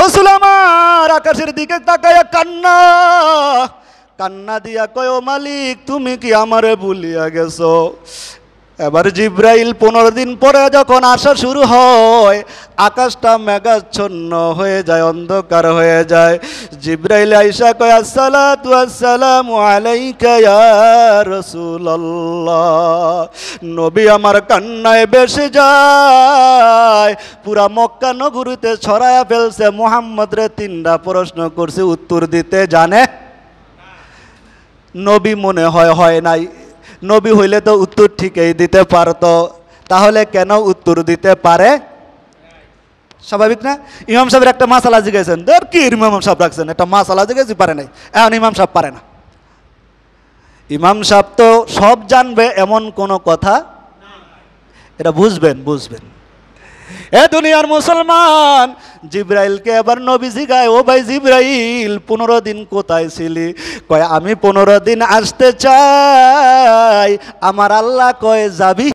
রসুল আমার আকাশের দিকে তাকায় কান্না কান্না দিয়া কয় মালিক তুমি কি আমারে ভুলিয়া গেছো এবার জিব্রাইল পনেরো দিন পরে যখন আসা শুরু হয় আকাশটা মেঘাচ্ছন্ন হয়ে যায় অন্ধকার হয়ে যায় জিব্রাইল আইসা কয় আসসালা আসসালাম রসুল্লাহ নবী আমার কান্নায় বেসে যায় পুরা মক্কা নগুরুতে ছড়ায়া ফেলছে মোহাম্মদ রে তিনটা প্রশ্ন করছে উত্তর দিতে জানে নবী মনে হয় হয় নাই নবী হইলে তো উত্তর ঠিকই দিতে পারত তাহলে কেন উত্তর দিতে পারে স্বাভাবিক না ইমাম সাহেবের একটা মাসালা জিগেছেন ধর কি ইমাম সাহেব রাখছেন একটা মাসালা জিগেছি পারে নাই এখন ইমাম সাহেব পারে না ইমাম সাহেব তো সব জানবে এমন কোনো কথা এটা বুঝবেন বুঝবেন এ দুনিয়ার মুসলমান জিব্রাইলকে আবার নবী জিগায় ও ভাই জিব্রাইল পনেরো দিন কোথায় ছিলি কয় আমি পনেরো দিন আসতে চাই আমার আল্লাহ কয় যাবি